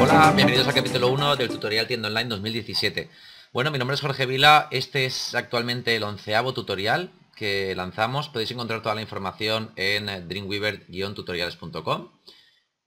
Hola, bienvenidos al capítulo 1 del tutorial Tienda Online 2017. Bueno, mi nombre es Jorge Vila, este es actualmente el onceavo tutorial que lanzamos. Podéis encontrar toda la información en dreamweaver-tutoriales.com.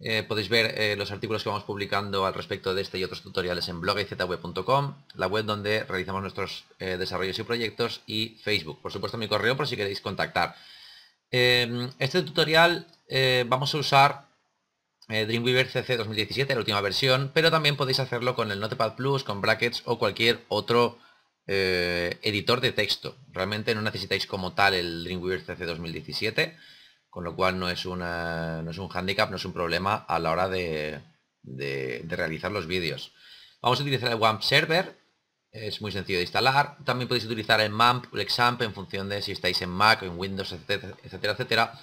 Eh, podéis ver eh, los artículos que vamos publicando al respecto de este y otros tutoriales en zweb.com, la web donde realizamos nuestros eh, desarrollos y proyectos, y Facebook. Por supuesto mi correo por si queréis contactar. este tutorial vamos a usar eh, Dreamweaver CC 2017, la última versión, pero también podéis hacerlo con el Notepad Plus, con brackets o cualquier otro eh, editor de texto. Realmente no necesitáis como tal el Dreamweaver CC 2017, con lo cual no es, un handicap, no es un problema a la hora de, realizar los vídeos. Vamos a utilizar el WAMP Server, es muy sencillo de instalar. También podéis utilizar el MAMP el XAMPP en función de si estáis en Mac, en Windows, etcétera, etcétera, etcétera.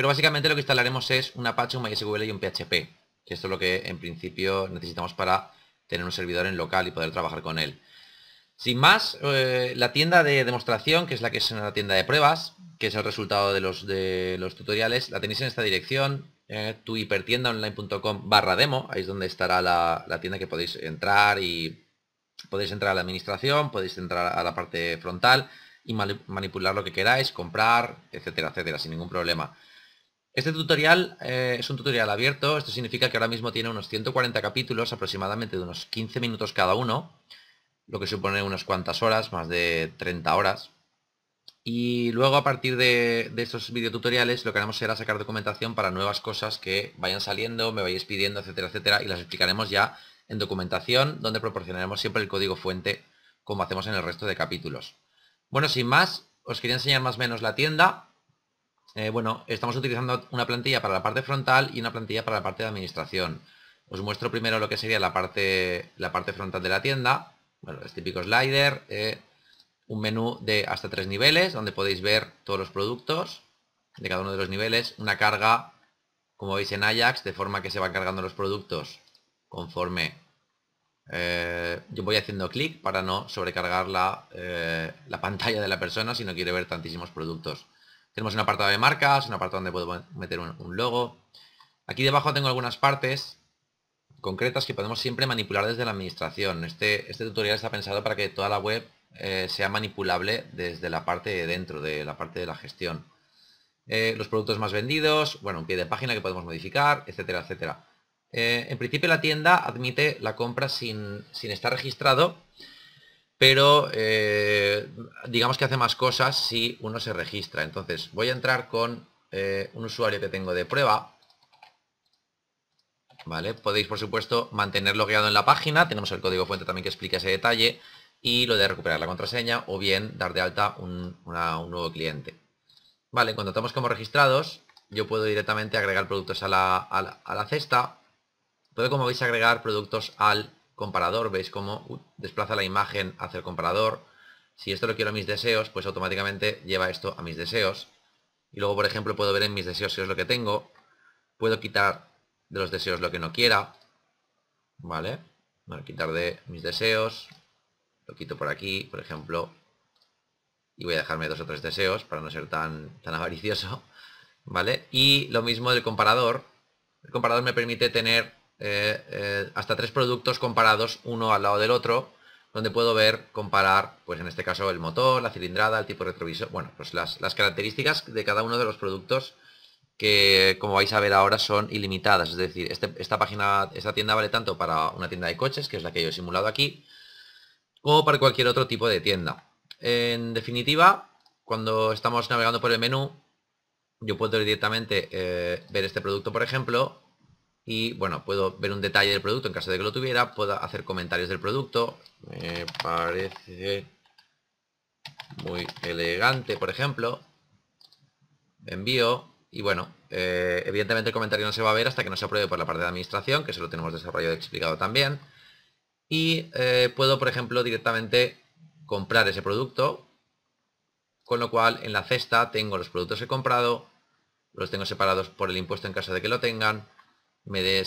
Pero básicamente lo que instalaremos es un Apache, un MySQL y un PHP, que esto es lo que en principio necesitamos para tener un servidor en local y poder trabajar con él. Sin más, eh, la tienda de demostración, que es la que es la tienda de pruebas, que es el resultado de los, de los tutoriales, la tenéis en esta dirección, eh, tuhipertiendaonline.com barra demo, ahí es donde estará la, la, tienda que podéis entrar y podéis entrar a la administración, podéis entrar a la parte frontal y manipular lo que queráis, comprar, etcétera, etcétera, sin ningún problema. Este tutorial eh, es un tutorial abierto, esto significa que ahora mismo tiene unos 140 capítulos, aproximadamente de unos 15 minutos cada uno, lo que supone unas cuantas horas, más de 30 horas. Y luego a partir de, de estos videotutoriales lo que haremos será sacar documentación para nuevas cosas que vayan saliendo, me vayáis pidiendo, etcétera, etcétera, y las explicaremos ya en documentación, donde proporcionaremos siempre el código fuente, como hacemos en el resto de capítulos. Bueno, sin más, os quería enseñar más o menos la tienda. Eh, bueno, estamos utilizando una plantilla para la parte frontal y una plantilla para la parte de administración. Os muestro primero lo que sería la parte, frontal de la tienda. Bueno, es típico slider, eh, un menú de hasta tres niveles donde podéis ver todos los productos de cada uno de los niveles, una carga, como veis en Ajax, de forma que se van cargando los productos conforme eh, yo voy haciendo clic para no sobrecargar la pantalla de la persona si no quiere ver tantísimos productos. Tenemos un apartado de marcas, un apartado donde puedo meter un, logo. Aquí debajo tengo algunas partes concretas que podemos siempre manipular desde la administración. Este, este tutorial está pensado para que toda la web eh, sea manipulable desde la parte de dentro, de la parte de la gestión. Eh, los productos más vendidos, bueno, un pie de página que podemos modificar, etcétera, etcétera. Eh, en principio la tienda admite la compra sin, sin estar registrado, pero eh, digamos que hace más cosas si uno se registra. Entonces voy a entrar con eh, un usuario que tengo de prueba. ¿Vale? Podéis, por supuesto, mantenerlo guiado en la página. Tenemos el código fuente también que explica ese detalle. Y lo de recuperar la contraseña o bien dar de alta un, un nuevo cliente. Vale, cuando estamos como registrados, yo puedo directamente agregar productos a la, a la cesta. Puedo, como veis, agregar productos al comparador, veis cómo uh, desplaza la imagen hacia el comparador. Si esto lo quiero a mis deseos, pues automáticamente lleva esto a mis deseos. Y luego, por ejemplo, puedo ver en mis deseos si es lo que tengo. Puedo quitar de los deseos lo que no quiera. ¿Vale? Bueno, quitar de mis deseos. Lo quito por aquí, por ejemplo. Y voy a dejarme dos o tres deseos para no ser tan, tan avaricioso. ¿Vale? Y lo mismo del comparador. El comparador me permite tener eh, eh, hasta tres productos comparados uno al lado del otro, donde puedo ver, comparar, pues en este caso el motor, la cilindrada, el tipo de retrovisor, bueno, pues las, características de cada uno de los productos que como vais a ver ahora son ilimitadas, es decir, este, esta página, esta tienda vale tanto para una tienda de coches, que es la que yo he simulado aquí, como para cualquier otro tipo de tienda. En definitiva, cuando estamos navegando por el menú, yo puedo directamente eh, ver este producto, por ejemplo, y bueno, puedo ver un detalle del producto en caso de que lo tuviera, puedo hacer comentarios del producto, me parece muy elegante, por ejemplo, envío y bueno, eh, evidentemente el comentario no se va a ver hasta que no se apruebe por la parte de administración, que eso lo tenemos desarrollado y explicado también, y eh, puedo, por ejemplo, directamente comprar ese producto, con lo cual en la cesta tengo los productos que he comprado, los tengo separados por el impuesto en caso de que lo tengan, me de,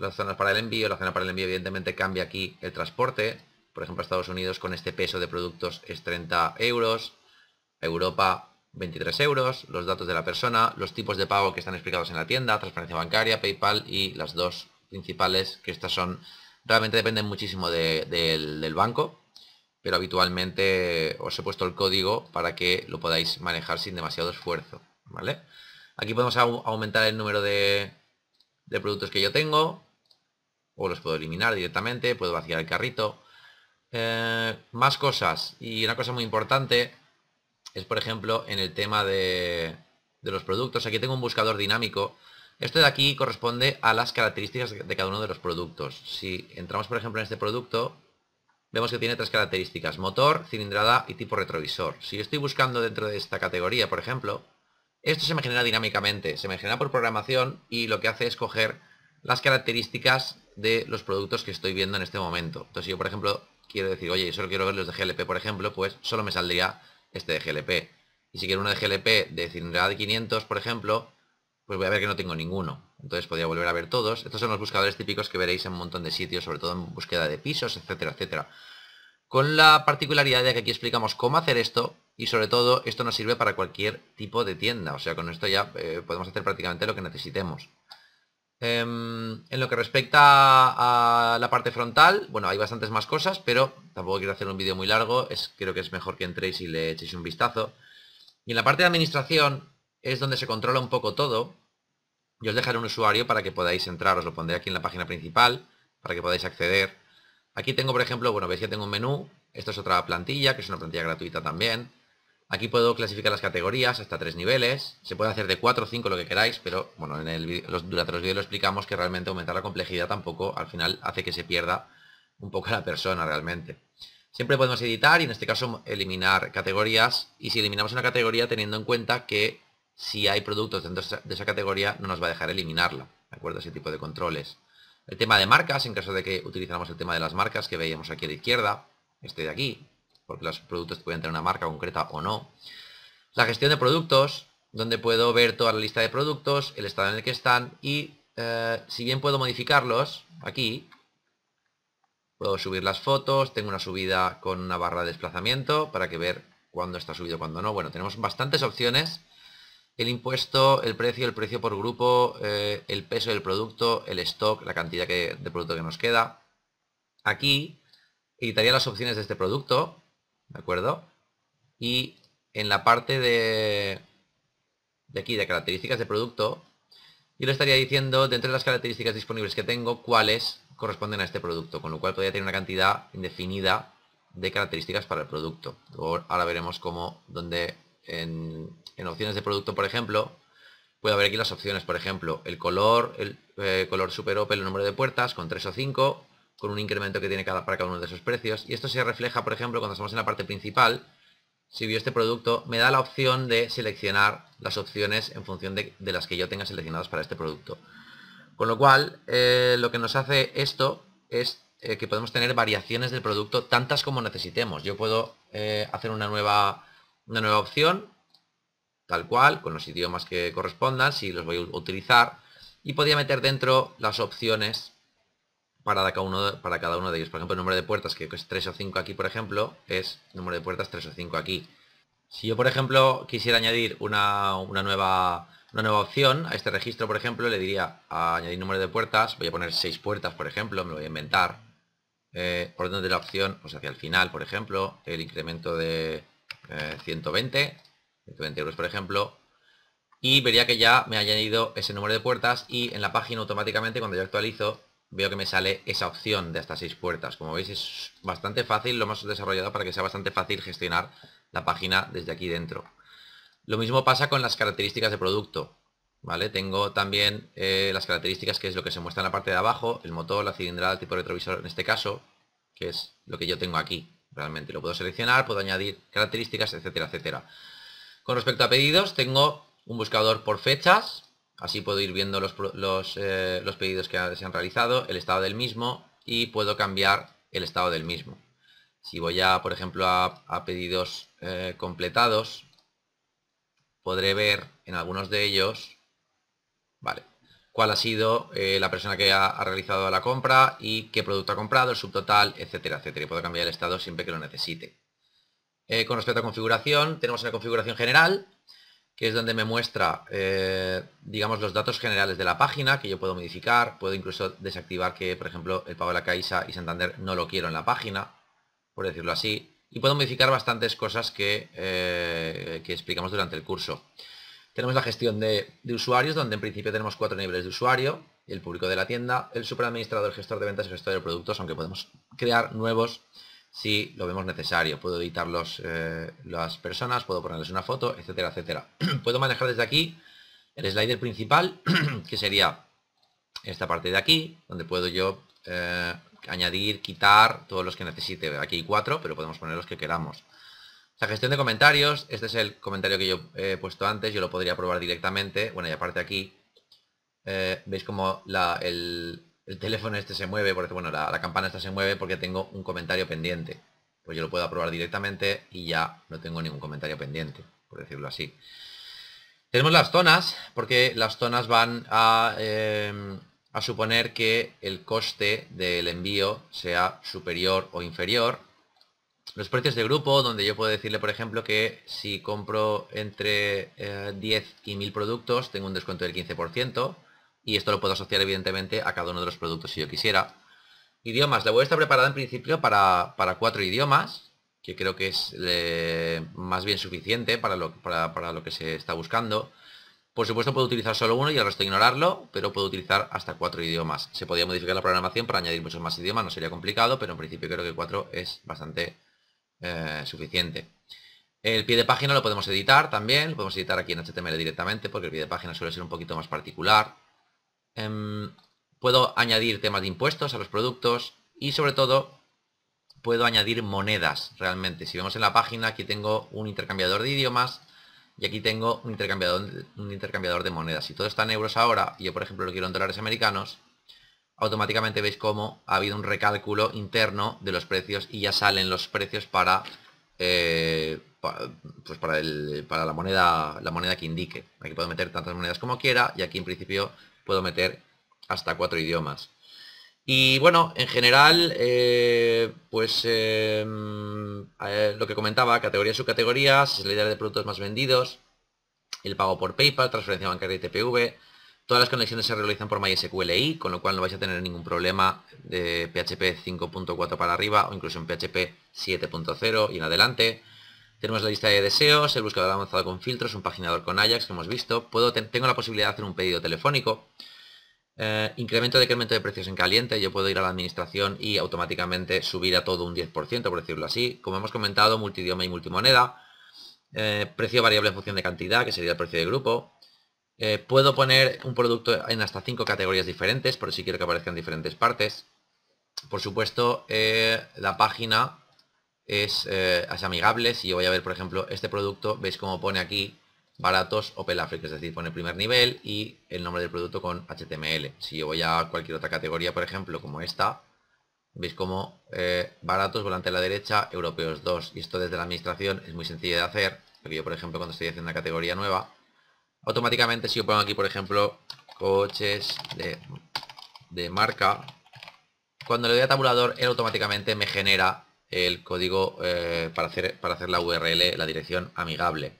las, zonas para el envío. La zona para el envío evidentemente cambia aquí el transporte. Por ejemplo, Estados Unidos con este peso de productos es 30 euros. Europa 23 euros. Los datos de la persona, los tipos de pago que están explicados en la tienda, Transparencia bancaria, PayPal y las dos principales que estas son... Realmente dependen muchísimo del, del banco, pero habitualmente os he puesto el código para que lo podáis manejar sin demasiado esfuerzo, ¿vale? Aquí podemos aumentar el número de, de productos que yo tengo, o los puedo eliminar directamente, puedo vaciar el carrito. Eh, más cosas, y una cosa muy importante es, por ejemplo, en el tema de, de los productos, aquí tengo un buscador dinámico. Esto de aquí corresponde a las características de cada uno de los productos. Si entramos, por ejemplo, en este producto, vemos que tiene tres características, motor, cilindrada y tipo retrovisor. Si yo estoy buscando dentro de esta categoría, por ejemplo, esto se me genera dinámicamente, se me genera por programación y lo que hace es coger las características de los productos que estoy viendo en este momento. Entonces, si yo, por ejemplo, quiero decir, oye, yo solo quiero ver los de GLP, por ejemplo, pues solo me saldría este de GLP. Y si quiero uno de GLP de cilindrada de 500, por ejemplo, pues voy a ver que no tengo ninguno. Entonces podría volver a ver todos. Estos son los buscadores típicos que veréis en un montón de sitios, sobre todo en búsqueda de pisos, etcétera, etcétera. Con la particularidad de que aquí explicamos cómo hacer esto y sobre todo esto nos sirve para cualquier tipo de tienda, o sea con esto ya eh, podemos hacer prácticamente lo que necesitemos. Em, en lo que respecta a la parte frontal, bueno hay bastantes más cosas, pero tampoco quiero hacer un vídeo muy largo, es, creo que es mejor que entréis y le echéis un vistazo. Y en la parte de administración es donde se controla un poco todo, yo os dejaré un usuario para que podáis entrar, os lo pondré aquí en la página principal, para que podáis acceder. Aquí tengo, por ejemplo, bueno, veis que tengo un menú, esta es otra plantilla, que es una plantilla gratuita también, Aquí puedo clasificar las categorías hasta tres niveles. Se puede hacer de cuatro o cinco, lo que queráis, pero bueno, en durante los vídeos lo explicamos que realmente aumentar la complejidad tampoco al final hace que se pierda un poco la persona realmente. Siempre podemos editar y en este caso eliminar categorías. Y si eliminamos una categoría teniendo en cuenta que si hay productos dentro de esa categoría no nos va a dejar eliminarla. ¿De acuerdo? Ese tipo de controles. El tema de marcas, en caso de que utilizamos el tema de las marcas que veíamos aquí a la izquierda, este de aquí, porque los productos pueden tener una marca concreta o no. La gestión de productos, donde puedo ver toda la lista de productos, el estado en el que están y eh, si bien puedo modificarlos aquí, puedo subir las fotos, tengo una subida con una barra de desplazamiento para que ver cuándo está subido, cuándo no. Bueno, tenemos bastantes opciones. El impuesto, el precio, el precio por grupo, eh, el peso del producto, el stock, la cantidad de producto que nos queda. Aquí editaría las opciones de este producto ¿de acuerdo? Y en la parte de, de aquí, de características de producto, yo le estaría diciendo, de entre las características disponibles que tengo, cuáles corresponden a este producto, con lo cual podría tener una cantidad indefinida de características para el producto. Luego, ahora veremos cómo, donde en, opciones de producto, por ejemplo, puede haber aquí las opciones, por ejemplo, el color, el eh, color super opel, el número de puertas con 3 o 5, con un incremento que tiene cada, para cada uno de esos precios. Y esto se refleja, por ejemplo, cuando estamos en la parte principal, si vio este producto, me da la opción de seleccionar las opciones en función de, las que yo tenga seleccionadas para este producto. Con lo cual, eh, lo que nos hace esto es eh, que podemos tener variaciones del producto tantas como necesitemos. Yo puedo eh, hacer una nueva, una nueva opción, tal cual, con los idiomas que correspondan, si los voy a utilizar, y podría meter dentro las opciones para cada, uno, para cada uno de ellos. Por ejemplo, el número de puertas, que es 3 o 5 aquí, por ejemplo, es número de puertas 3 o 5 aquí. Si yo, por ejemplo, quisiera añadir una, nueva, una nueva opción a este registro, por ejemplo, le diría añadir número de puertas, voy a poner 6 puertas, por ejemplo, me lo voy a inventar. Eh, por orden de la opción, o sea hacia el final, por ejemplo, el incremento de 120, eh, 120 euros, por ejemplo, y vería que ya me ha añadido ese número de puertas y en la página automáticamente, cuando yo actualizo, veo que me sale esa opción de hasta seis puertas. Como veis es bastante fácil, lo hemos desarrollado para que sea bastante fácil gestionar la página desde aquí dentro. Lo mismo pasa con las características de producto. ¿Vale? Tengo también eh, las características que es lo que se muestra en la parte de abajo, el motor, la cilindrada, el tipo de retrovisor en este caso, que es lo que yo tengo aquí realmente. Lo puedo seleccionar, puedo añadir características, etcétera, etcétera. Con respecto a pedidos, tengo un buscador por fechas, Así puedo ir viendo los, eh, pedidos que se han realizado, el estado del mismo y puedo cambiar el estado del mismo. Si voy ya por ejemplo, a, pedidos eh, completados, podré ver en algunos de ellos vale, cuál ha sido eh, la persona que ha, realizado la compra y qué producto ha comprado, el subtotal, etcétera, etcétera. Y puedo cambiar el estado siempre que lo necesite. con respecto a configuración, tenemos una configuración general que es donde me muestra, eh, digamos, los datos generales de la página, que yo puedo modificar, puedo incluso desactivar que, por ejemplo, el pago de la Caixa y Santander no lo quiero en la página, por decirlo así, y puedo modificar bastantes cosas que, eh, explicamos durante el curso. Tenemos la gestión de, de, usuarios, donde en principio tenemos cuatro niveles de usuario, el público de la tienda, el superadministrador, el gestor de ventas y el gestor de productos, aunque podemos crear nuevos si lo vemos necesario. Puedo editar los, eh, las personas, puedo ponerles una foto, etcétera, etcétera. puedo manejar desde aquí el slider principal, que sería esta parte de aquí, donde puedo yo eh, añadir, quitar todos los que necesite. Aquí hay cuatro, pero podemos poner los que queramos. La gestión de comentarios, este es el comentario que yo eh, he puesto antes, yo lo podría probar directamente. Bueno, y aparte aquí, veis como la, el, el teléfono este se mueve, porque bueno, la, campana esta se mueve porque tengo un comentario pendiente. Pues yo lo puedo aprobar directamente y ya no tengo ningún comentario pendiente, por decirlo así. Tenemos las zonas, porque las zonas van a, em, suponer que el coste del envío sea superior o inferior. Los precios de grupo, donde yo puedo decirle, por ejemplo, que si compro entre 10 eh, y 1000 productos, tengo un descuento del 15% y esto lo puedo asociar evidentemente a cada uno de los productos si yo quisiera. Idiomas, la web está preparada en principio para, cuatro idiomas, que creo que es eh, más bien suficiente para lo, que se está buscando. Por supuesto puedo utilizar solo uno y el resto ignorarlo, pero puedo utilizar hasta cuatro idiomas. Se podría modificar la programación para añadir muchos más idiomas, no sería complicado, pero en principio creo que cuatro es bastante eh, suficiente. El pie de página lo podemos editar también, lo podemos editar aquí en HTML directamente porque el pie de página suele ser un poquito más particular. Em, puedo añadir temas de impuestos a los productos y sobre todo puedo añadir monedas realmente. Si vemos en la página, aquí tengo un intercambiador de idiomas y aquí tengo un intercambiador, un intercambiador de monedas. Si todo está en euros ahora, y yo por ejemplo lo quiero en dólares americanos, automáticamente veis cómo ha habido un recálculo interno de los precios y ya salen los precios para, eh, pues para, la, moneda, la moneda que indique. Aquí puedo meter tantas monedas como quiera y aquí en principio puedo meter hasta cuatro idiomas. Y bueno, en general, eh, pues eh, mm, eh, lo que comentaba, categoría, subcategorías, la idea de productos más vendidos, el pago por PayPal, transferencia bancaria y TPV, todas las conexiones se realizan por MySQLi, con lo cual no vais a tener ningún problema de PHP 5.4 para arriba o incluso en PHP 7.0 y en adelante. Tenemos la lista de deseos, el buscador avanzado con filtros, un paginador con Ajax que hemos visto. Puedo, tengo la posibilidad de hacer un pedido telefónico. Eh, incremento, decremento de precios en caliente. Yo puedo ir a la administración y automáticamente subir a todo un 10%, por decirlo así. Como hemos comentado, multidioma y multimoneda. Eh, precio variable en función de cantidad, que sería el precio de grupo. Eh, puedo poner un producto en hasta cinco categorías diferentes, por si quiero que aparezcan diferentes partes. Por supuesto, eh, la página eh, es, amigable. Si yo voy a ver, por ejemplo, este producto, veis como pone aquí baratos Opel Africa, es decir, pone primer nivel y el nombre del producto con HTML. Si yo voy a cualquier otra categoría, por ejemplo, como esta, veis como eh, baratos, volante a la derecha, europeos 2. Y esto desde la administración es muy sencillo de hacer, porque yo, por ejemplo, cuando estoy haciendo una categoría nueva, automáticamente si yo pongo aquí, por ejemplo, coches de marca, cuando le doy a tabulador, él automáticamente me genera el código eh, para, hacer, para hacer la URL, la dirección amigable.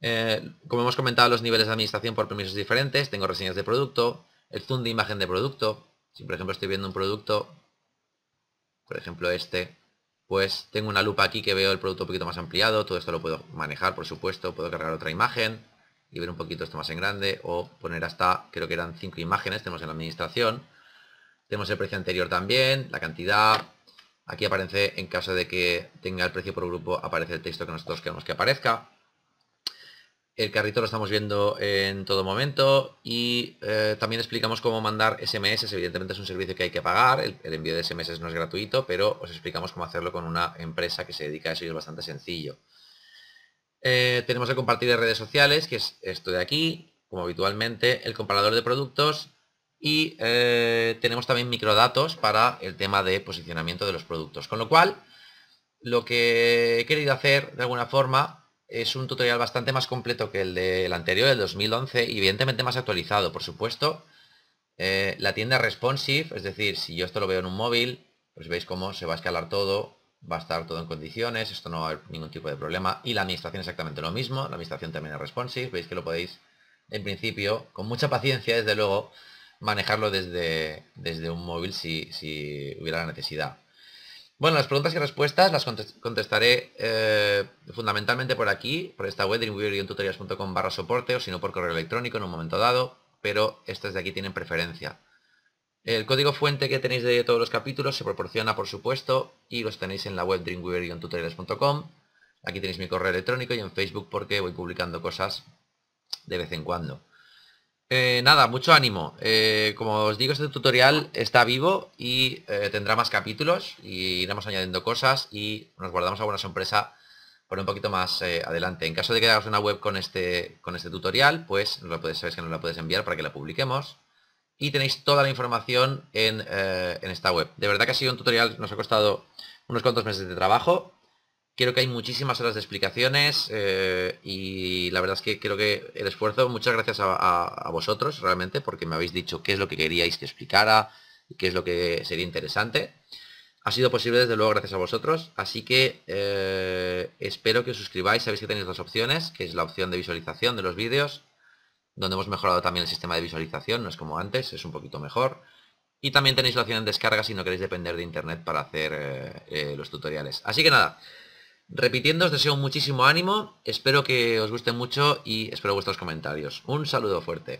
Eh, como hemos comentado, los niveles de administración por permisos diferentes. Tengo reseñas de producto, el zoom de imagen de producto. Si por ejemplo estoy viendo un producto, por ejemplo este, pues tengo una lupa aquí que veo el producto un poquito más ampliado. Todo esto lo puedo manejar, por supuesto. Puedo cargar otra imagen y ver un poquito esto más en grande o poner hasta, creo que eran cinco imágenes, tenemos en la administración. Tenemos el precio anterior también, la cantidad, Aquí aparece, en caso de que tenga el precio por grupo, aparece el texto que nosotros queremos que aparezca. El carrito lo estamos viendo en todo momento y eh, también explicamos cómo mandar SMS. Evidentemente es un servicio que hay que pagar, el, envío de SMS no es gratuito, pero os explicamos cómo hacerlo con una empresa que se dedica a eso y es bastante sencillo. Eh, tenemos el compartir de redes sociales, que es esto de aquí, como habitualmente, el comparador de productos, y eh, tenemos también microdatos para el tema de posicionamiento de los productos. Con lo cual, lo que he querido hacer de alguna forma es un tutorial bastante más completo que el del anterior, el 2011, y evidentemente más actualizado, por supuesto. Eh, la tienda responsive, es decir, si yo esto lo veo en un móvil, pues veis cómo se va a escalar todo, va a estar todo en condiciones, esto no va a haber ningún tipo de problema. Y la administración exactamente lo mismo, la administración también es responsive, veis que lo podéis, en principio, con mucha paciencia, desde luego, manejarlo desde, desde un móvil si, hubiera la necesidad. Bueno, las preguntas y respuestas las contestaré eh, fundamentalmente por aquí, por esta web, dreamweaver barra soporte, o si no por correo electrónico en un momento dado, pero estas de aquí tienen preferencia. El código fuente que tenéis de todos los capítulos se proporciona, por supuesto, y los tenéis en la web dreamweaver Aquí tenéis mi correo electrónico y en Facebook porque voy publicando cosas de vez en cuando. Eh, nada, mucho ánimo. Eh, como os digo, este tutorial está vivo y eh, tendrá más capítulos y iremos añadiendo cosas y nos guardamos alguna sorpresa por un poquito más adelante. En caso de que hagas una web con este, con este tutorial, pues lo puedes, que nos la puedes enviar para que la publiquemos. Y tenéis toda la información en, en esta web. De verdad que ha sido un tutorial, nos ha costado unos cuantos meses de trabajo, Creo que hay muchísimas horas de explicaciones eh, y la verdad es que creo que el esfuerzo, muchas gracias a, vosotros realmente, porque me habéis dicho qué es lo que queríais que explicara y qué es lo que sería interesante. Ha sido posible desde luego gracias a vosotros, así que eh, espero que os suscribáis, sabéis que tenéis dos opciones, que es la opción de visualización de los vídeos, donde hemos mejorado también el sistema de visualización, no es como antes, es un poquito mejor. Y también tenéis la opción de descarga si no queréis depender de internet para hacer eh, los tutoriales. Así que nada, Repitiendo, os deseo muchísimo ánimo, espero que os guste mucho y espero vuestros comentarios. Un saludo fuerte.